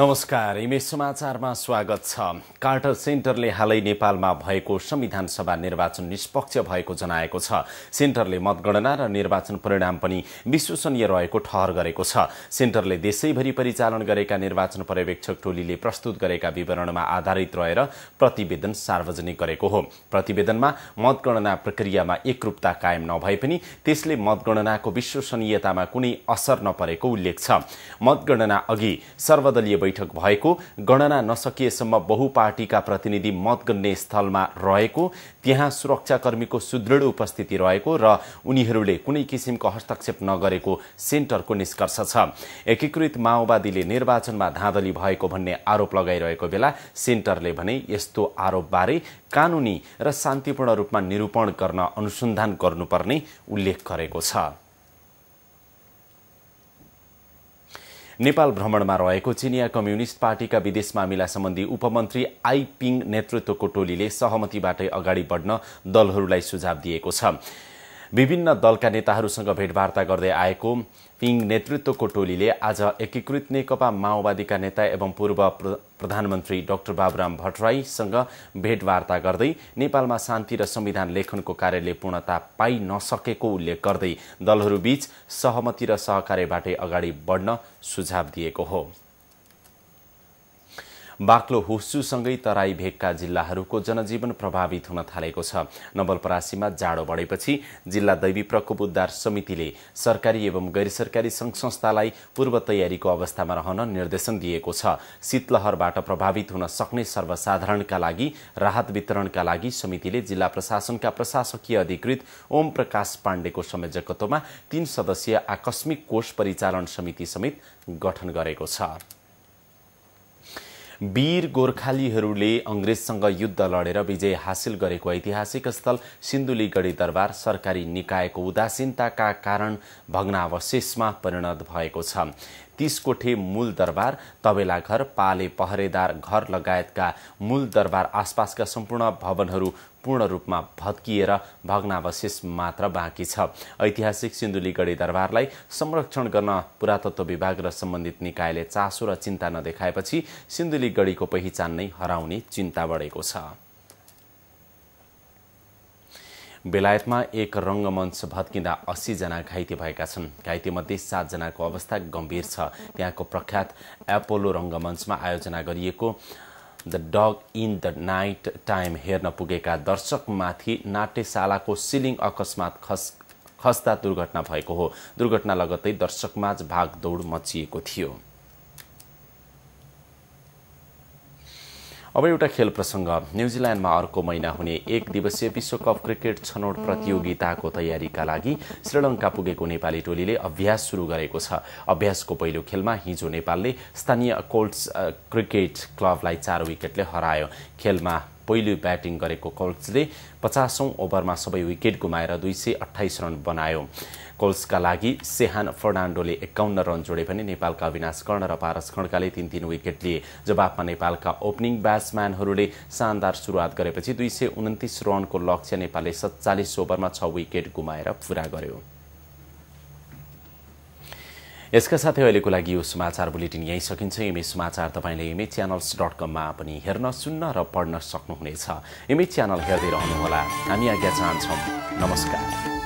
नमस्कार इमेज समाचारमा स्वागत छ कार्टर सेन्टरले हालै नेपालमा भएको संविधान सभा निर्वाचन निष्पक्ष भएको जनाएको छ सेन्टरले मतगणना र निर्वाचन परिणाम पनि विश्वसनीय रहेको ठहर गरेको छ सेन्टरले देशैभरि परिचालन गरेका निर्वाचन पर्यवेक्षक टोलीले प्रस्तुत गरेका विवरणमा आधारित रहेर प्रतिवेदन सार्वजनिक गरेको हो प्रतिवेदनमा मतगणना प्रक्रियामा एकरूपता कायम नभए पनि त्यसले मतगणनाको विश्वसनीयतामा कुनै असर नपरेको उल्लेख छ मतगणना अघि सर्वदलीय बैठक भएको गणना नसकिएसम्म बहुपार्टीका प्रतिनिधि मत स्थलमा रहेको त्यहाँ सुरक्षाकर्मीको सुदृढ उपस्थिति रहेको र उनीहरूले कुनै किसिमको हस्तक्षेप नगरेको सेन्टरको निष्कर्ष छ एकीकृत माओवादीले निर्वाचनमा धाँधली भएको भन्ने आरोप लगाइरहेको बेला सेन्टरले भने यस्तो आरोपबारे कानुनी र शान्तिपूर्ण रूपमा निरूपण गर्न अनुसन्धान गर्नुपर्ने उल्लेख गरेको छ नेपाल भ्रमणमा रहेको चिनिया कम्युनिस्ट पार्टीका विदेश मामिला सम्बन्धी उपमन्त्री आई पिङ नेतृत्वको टोलीले सहमतिबाटै अगाडि बढ्न दलहरूलाई सुझाव दिएको छ विभिन्न दलका नेताहरूसँग भेटवार्ता गर्दै आएको पिङ नेतृत्वको टोलीले आज एकीकृत नेकपा माओवादीका नेता एवं पूर्व प्रधानमन्त्री डाक्टर बाबुराम भट्टराईसँग भेटवार्ता गर्दै नेपालमा शान्ति र संविधान लेखनको कार्यले पूर्णता पाइ नसकेको उल्लेख गर्दै दलहरूबीच सहमति र सहकार्यबाटै अगाडि बढ्न सुझाव दिएको हो बाक्लो हुस्सुसँगै तराई भेगका जिल्लाहरूको जनजीवन प्रभावित हुन थालेको छ नवलपरासीमा जाडो बढेपछि जिल्ला दैवी प्रकोप उद्धार समितिले सरकारी एवं गैर सरकारी सङ्घ संस्थालाई पूर्व तयारीको अवस्थामा रहन निर्देशन दिएको छ शीतलहरबाट प्रभावित हुन सक्ने सर्वसाधारणका लागि राहत वितरणका लागि समितिले जिल्ला प्रशासनका प्रशासकीय अधिकृत ओम प्रकाश पाण्डेको संयोजकत्वमा तीन सदस्यीय आकस्मिक कोष परिचालन समिति समेत गठन गरेको छ वीर गोर्खालीहरूले अङ्ग्रेजसँग युद्ध लडेर विजय हासिल गरेको ऐतिहासिक स्थल सिन्धुलीगढी दरबार सरकारी निकायको उदासीनताका कारण भग्नावशेषमा परिणत भएको छ तीस कोठे मूल दरबार तबेला घर पाले पहरेदार घर लगायतका मूल दरबार आसपासका सम्पूर्ण भवनहरू पूर्ण रूपमा भत्किएर भग्नावशेष मात्र बाँकी छ ऐतिहासिक सिन्धुलीगढी दरबारलाई संरक्षण गर्न पुरातत्व विभाग र सम्बन्धित निकायले चासो र चिन्ता नदेखाएपछि सिन्धुलीगढीको पहिचान नै हराउने चिन्ता बढेको छ बेलायतमा एक रङ्गमञ्च भत्किँदा अस्सीजना घाइते भएका छन् घाइतेमध्ये सातजनाको अवस्था गम्भीर छ त्यहाँको प्रख्यात एपोलो रङ्गमञ्चमा आयोजना गरिएको the dog in the night time हेर्न पुगेका दर्शकमाथि नाट्यशालाको सिलिङ अकस्मात खस खस्ता दुर्घटना भएको हो दुर्घटना लगत्तै दर्शकमाझ भागदौड मचिएको थियो अब एउटा खेल प्रसङ्ग न्युजिल्यान्डमा अर्को महिना हुने एक दिवसीय विश्वकप क्रिकेट छनौट प्रतियोगिताको तयारीका लागि श्रीलङ्का पुगेको नेपाली टोलीले अभ्यास सुरु गरेको छ अभ्यासको पहिलो खेलमा हिजो नेपालले स्थानीय कोल्ट्स क्रिकेट क्लबलाई चार विकेटले हरायो खेलमा पहिलो ब्याटिङ गरेको कोल्सले पचासौँ ओभरमा सबै विकेट गुमाएर दुई सय अठाइस रन बनायो कोल्सका लागि सेहान फर्नान्डोले एकाउन्न रन जोडे भने नेपालका अविनाश कर्ण र पारस खड्काले तीन तीन विकेट लिए जवाफमा नेपालका ओपनिङ ब्याट्सम्यानहरूले शानदार सुरुवात गरेपछि दुई सय उन्तिस रनको लक्ष्य नेपालले सत्तालिस ओभरमा छ विकेट गुमाएर पूरा गर्यो यसका साथै अहिलेको लागि यो समाचार बुलेटिन यहीँ सकिन्छ इमेज समाचार तपाईँले इमेज च्यानल्स डट कममा पनि हेर्न सुन्न र पढ्न सक्नुहुनेछ इमेज च्यानल हेर्दै रहनुहोला हामी आज्ञा चाहन्छौँ नमस्कार